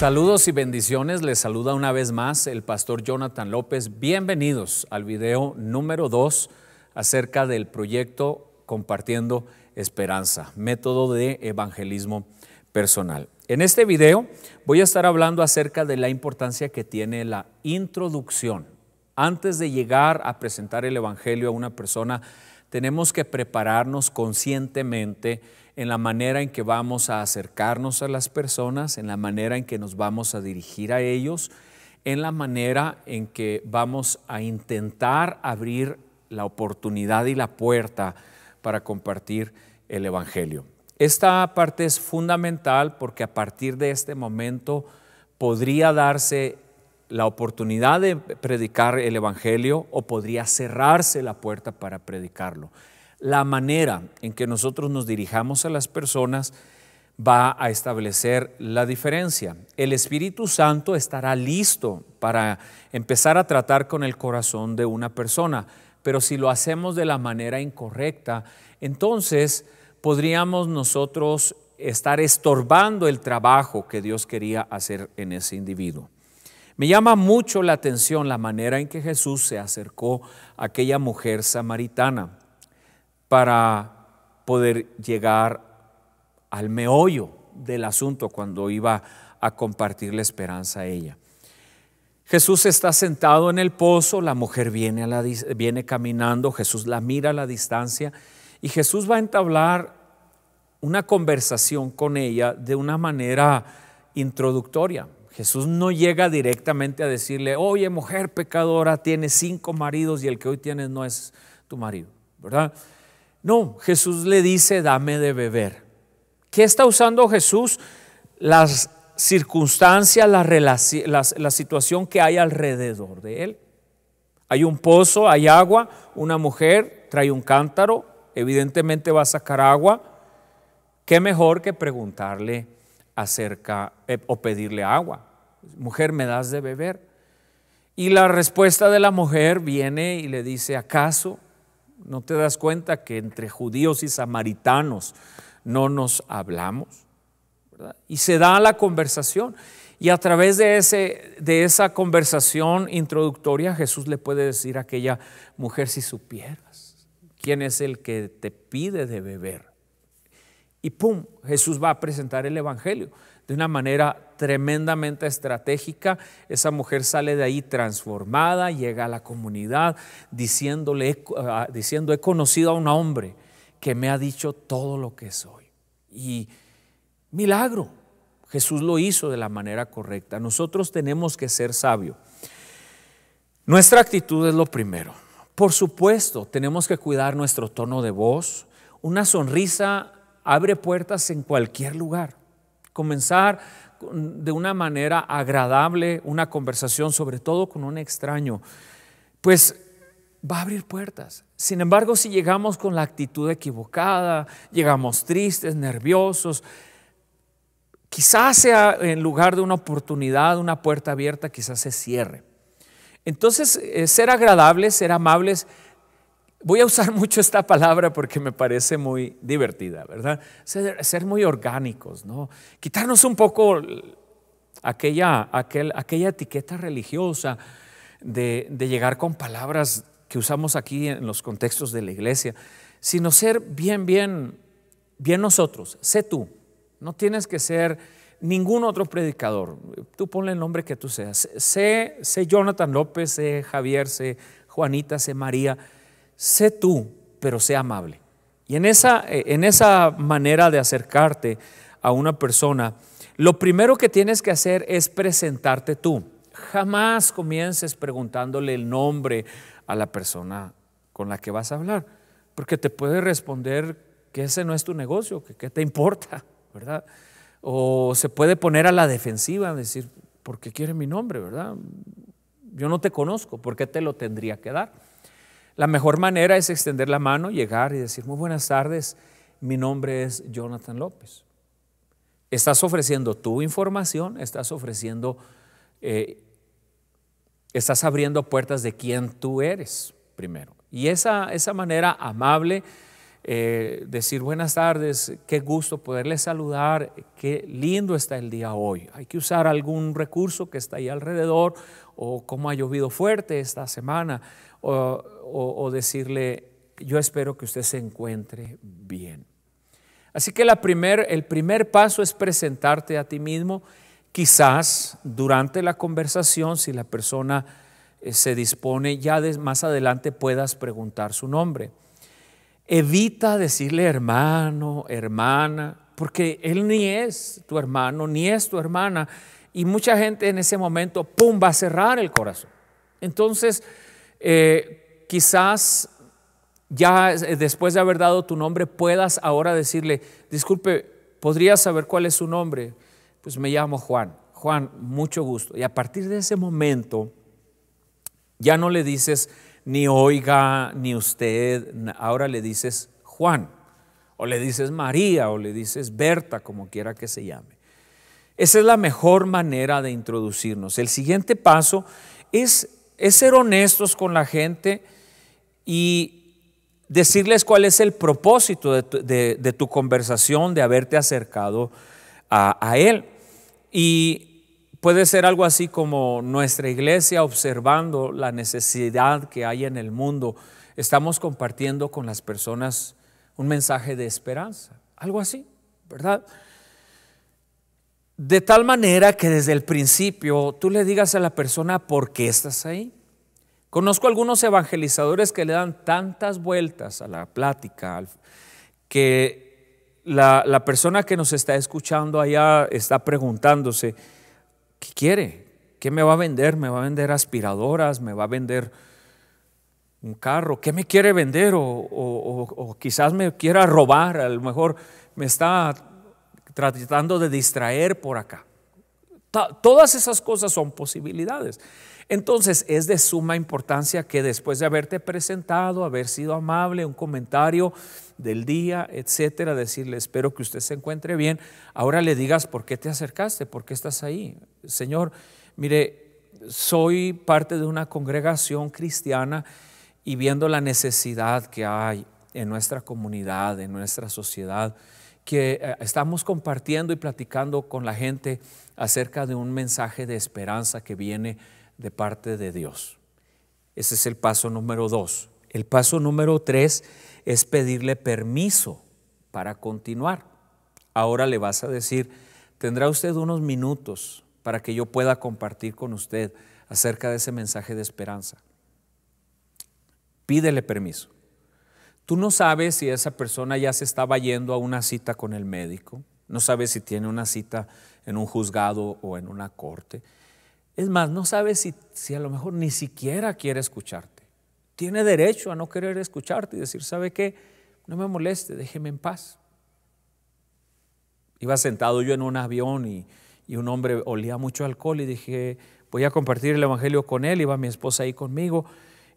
Saludos y bendiciones, les saluda una vez más el pastor Jonathan López. Bienvenidos al video número 2 acerca del proyecto Compartiendo Esperanza, método de evangelismo personal. En este video voy a estar hablando acerca de la importancia que tiene la introducción. Antes de llegar a presentar el Evangelio a una persona, tenemos que prepararnos conscientemente en la manera en que vamos a acercarnos a las personas, en la manera en que nos vamos a dirigir a ellos, en la manera en que vamos a intentar abrir la oportunidad y la puerta para compartir el Evangelio. Esta parte es fundamental porque a partir de este momento podría darse la oportunidad de predicar el Evangelio o podría cerrarse la puerta para predicarlo la manera en que nosotros nos dirijamos a las personas va a establecer la diferencia. El Espíritu Santo estará listo para empezar a tratar con el corazón de una persona, pero si lo hacemos de la manera incorrecta, entonces podríamos nosotros estar estorbando el trabajo que Dios quería hacer en ese individuo. Me llama mucho la atención la manera en que Jesús se acercó a aquella mujer samaritana para poder llegar al meollo del asunto cuando iba a compartir la esperanza a ella. Jesús está sentado en el pozo, la mujer viene, viene caminando, Jesús la mira a la distancia y Jesús va a entablar una conversación con ella de una manera introductoria. Jesús no llega directamente a decirle, oye mujer pecadora, tienes cinco maridos y el que hoy tienes no es tu marido, ¿verdad? No, Jesús le dice, dame de beber. ¿Qué está usando Jesús? Las circunstancias, la, situación que hay alrededor de él. Hay un pozo, hay agua, una mujer trae un cántaro, evidentemente va a sacar agua. ¿Qué mejor que preguntarle acerca eh, o pedirle agua? Mujer, ¿me das de beber? Y la respuesta de la mujer viene y le dice, ¿acaso ¿No te das cuenta que entre judíos y samaritanos no nos hablamos? Y se da la conversación. Y a través de, ese, de esa conversación introductoria, Jesús le puede decir a aquella mujer, si supieras, ¿quién es el que te pide de beber? Y ¡pum! Jesús va a presentar el Evangelio de una manera tremendamente estratégica. Esa mujer sale de ahí transformada, llega a la comunidad diciéndole, ah, diciendo, he conocido a un hombre que me ha dicho todo lo que soy. Y milagro, Jesús lo hizo de la manera correcta. Nosotros tenemos que ser sabios. Nuestra actitud es lo primero. Por supuesto, tenemos que cuidar nuestro tono de voz. Una sonrisa abre puertas en cualquier lugar. Comenzar de una manera agradable una conversación, sobre todo con un extraño, pues va a abrir puertas. Sin embargo, si llegamos con la actitud equivocada, llegamos tristes, nerviosos, quizás sea en lugar de una oportunidad, una puerta abierta, quizás se cierre. Entonces, eh, ser agradables, ser amables, Voy a usar mucho esta palabra porque me parece muy divertida, ¿verdad? Ser, muy orgánicos, ¿no? Quitarnos un poco aquella, aquella etiqueta religiosa de, llegar con palabras que usamos aquí en los contextos de la iglesia, sino ser bien, bien, bien nosotros, sé tú. No tienes que ser ningún otro predicador. Tú ponle el nombre que tú seas. Sé, sé Jonathan López, sé Javier, sé Juanita, sé María sé tú, pero sé amable. Y eh, en esa, manera de acercarte a una persona, lo primero que tienes que hacer es presentarte tú. Jamás comiences preguntándole el nombre a la persona con la que vas a hablar, porque te puede responder que ese no es tu negocio, que qué te importa, ¿verdad? O se puede poner a la defensiva, decir, ¿por qué quiere mi nombre, verdad? Yo no te conozco, ¿por qué te lo tendría que dar? La mejor manera es extender la mano, llegar y decir, muy buenas tardes, mi nombre es Jonathan López. Estás ofreciendo tu información, estás ofreciendo, eh, estás abriendo puertas de quién tú eres primero. Y esa, esa manera amable eh, decir buenas tardes, qué gusto poderle saludar, qué lindo está el día hoy. Hay que usar algún recurso que está ahí alrededor o cómo ha llovido fuerte esta semana o, decirle yo espero que usted se encuentre bien. Así que el primer paso es presentarte a ti mismo. Quizás durante la conversación, si la persona eh, se dispone, ya más adelante puedas preguntar su nombre. Evita decirle hermano, hermana, porque él ni es tu hermano, ni es tu hermana. Y mucha gente en ese momento, ¡pum!, va a cerrar el corazón. Entonces, eh, quizás ya eh, después de haber dado tu nombre, puedas ahora decirle, disculpe, ¿podrías saber cuál es su nombre? Pues me llamo Juan. Juan, mucho gusto. Y a partir de ese momento, ya no le dices, ni oiga, ni usted. Ahora le dices Juan, o le dices María, o le dices Berta, como quiera que se llame. Esa es la mejor manera de introducirnos. El siguiente paso es, ser honestos con la gente y decirles cuál es el propósito de tu, conversación, de haberte acercado a, a Él. Y puede ser algo así como nuestra iglesia observando la necesidad que hay en el mundo. Estamos compartiendo con las personas un mensaje de esperanza, algo así, ¿verdad? De tal manera que desde el principio tú le digas a la persona por qué estás ahí. Conozco algunos evangelizadores que le dan tantas vueltas a la plática que la, persona que nos está escuchando allá está preguntándose, ¿Qué quiere? ¿Qué me va a vender? ¿Me va a vender aspiradoras? ¿Me va a vender un carro? ¿Qué me quiere vender? O, quizás me quiera robar, a lo mejor me está tratando de distraer por acá. Todas esas cosas son posibilidades. Entonces es de suma importancia que después de haberte presentado, haber sido amable, un comentario, del día, etcétera, decirle, espero que usted se encuentre bien. Ahora le digas, ¿por qué te acercaste? ¿Por qué estás ahí? Señor, mire, soy parte de una congregación cristiana y viendo la necesidad que hay en nuestra comunidad, en nuestra sociedad, que eh, estamos compartiendo y platicando con la gente acerca de un mensaje de esperanza que viene de parte de Dios. Ese es el paso número dos. El paso número tres es pedirle permiso para continuar. Ahora le vas a decir, tendrá usted unos minutos para que yo pueda compartir con usted acerca de ese mensaje de esperanza. Pídele permiso. Tú no sabes si esa persona ya se estaba yendo a una cita con el médico, no sabes si tiene una cita en un juzgado o en una corte. Es más, no sabes si, si a lo mejor ni siquiera quiere escucharte tiene derecho a no querer escucharte y decir, ¿sabe qué? No me moleste, déjeme en paz. Iba sentado yo en un avión y, un hombre olía mucho alcohol y dije, voy a compartir el Evangelio con él, iba mi esposa ahí conmigo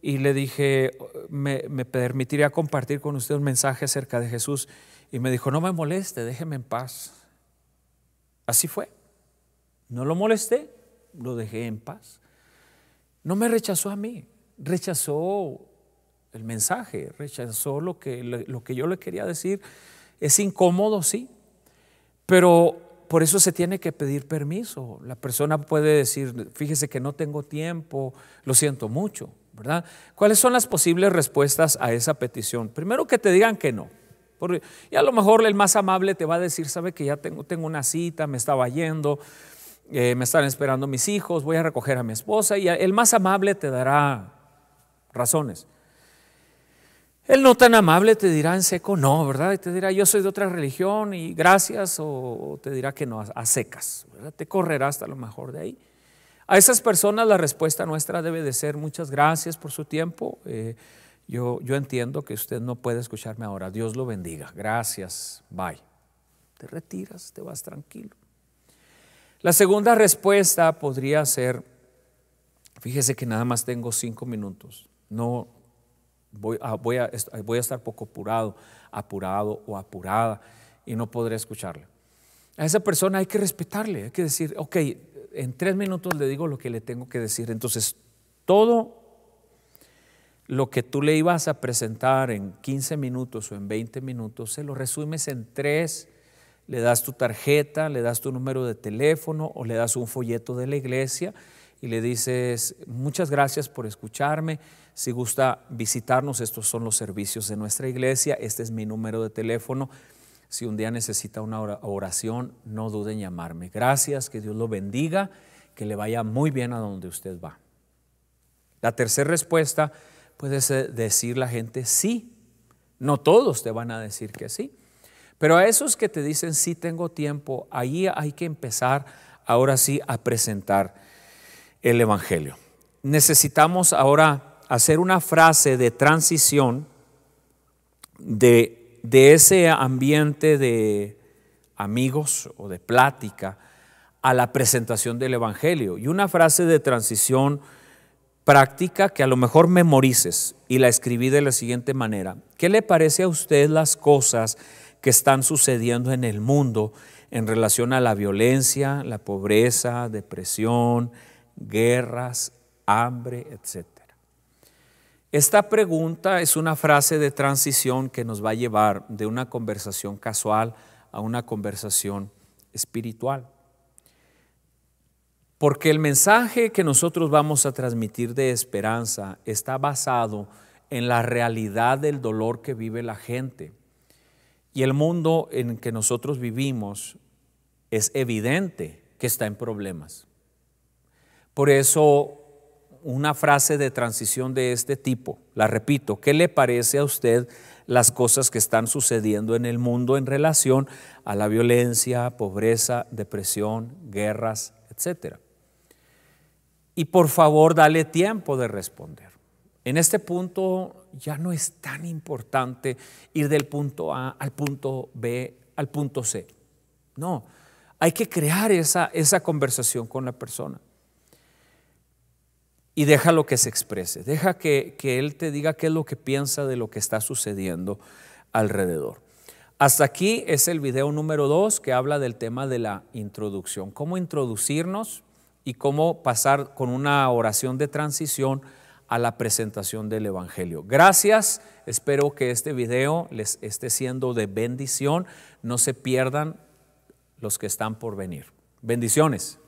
y le dije, me, me, permitiría compartir con usted un mensaje acerca de Jesús. Y me dijo, no me moleste, déjeme en paz. Así fue. No lo molesté, lo dejé en paz. No me rechazó a mí rechazó el mensaje, rechazó lo que, lo que yo le quería decir. Es incómodo, sí, pero por eso se tiene que pedir permiso. La persona puede decir, fíjese que no tengo tiempo, lo siento mucho, ¿verdad? ¿Cuáles son las posibles respuestas a esa petición? Primero que te digan que no. Porque, y a lo mejor el más amable te va a decir, sabe que ya tengo, tengo una cita, me estaba yendo, eh, me están esperando mis hijos, voy a recoger a mi esposa. Y el más amable te dará razones. El no tan amable te dirá en seco, no, ¿verdad? Y te dirá, yo soy de otra religión y gracias, o, te dirá que no, a secas, ¿verdad? Te correrá hasta lo mejor de ahí. A esas personas la respuesta nuestra debe de ser, muchas gracias por su tiempo. Eh, yo, yo entiendo que usted no puede escucharme ahora. Dios lo bendiga. Gracias. Bye. Te retiras, te vas tranquilo. La segunda respuesta podría ser, fíjese que nada más tengo cinco minutos no voy a, voy a estar poco apurado, apurado o apurada y no podré escucharle. A esa persona hay que respetarle, hay que decir, ok, en tres minutos le digo lo que le tengo que decir. Entonces, todo lo que tú le ibas a presentar en 15 minutos o en 20 minutos, se lo resumes en tres, le das tu tarjeta, le das tu número de teléfono o le das un folleto de la iglesia y le dices, muchas gracias por escucharme. Si gusta visitarnos, estos son los servicios de nuestra iglesia. Este es mi número de teléfono. Si un día necesita una oración, no duden en llamarme. Gracias, que Dios lo bendiga, que le vaya muy bien a donde usted va. La tercera respuesta puede ser decir la gente sí. No todos te van a decir que sí. Pero a esos que te dicen sí tengo tiempo, ahí hay que empezar ahora sí a presentar el Evangelio. Necesitamos ahora hacer una frase de transición de, ese ambiente de amigos o de plática a la presentación del Evangelio. Y una frase de transición práctica que a lo mejor memorices y la escribí de la siguiente manera. ¿Qué le parece a usted las cosas que están sucediendo en el mundo en relación a la violencia, la pobreza, depresión, guerras, hambre, etc. Esta pregunta es una frase de transición que nos va a llevar de una conversación casual a una conversación espiritual. Porque el mensaje que nosotros vamos a transmitir de esperanza está basado en la realidad del dolor que vive la gente. Y el mundo en que nosotros vivimos es evidente que está en problemas. Por eso, una frase de transición de este tipo, la repito, ¿qué le parece a usted las cosas que están sucediendo en el mundo en relación a la violencia, pobreza, depresión, guerras, etcétera? Y por favor, dale tiempo de responder. En este punto ya no es tan importante ir del punto A al punto B al punto C. No, hay que crear esa, esa conversación con la persona y deja lo que se exprese, deja que, Él te diga qué es lo que piensa de lo que está sucediendo alrededor. Hasta aquí es el video número 2 que habla del tema de la introducción, cómo introducirnos y cómo pasar con una oración de transición a la presentación del Evangelio. Gracias, espero que este video les esté siendo de bendición, no se pierdan los que están por venir. Bendiciones.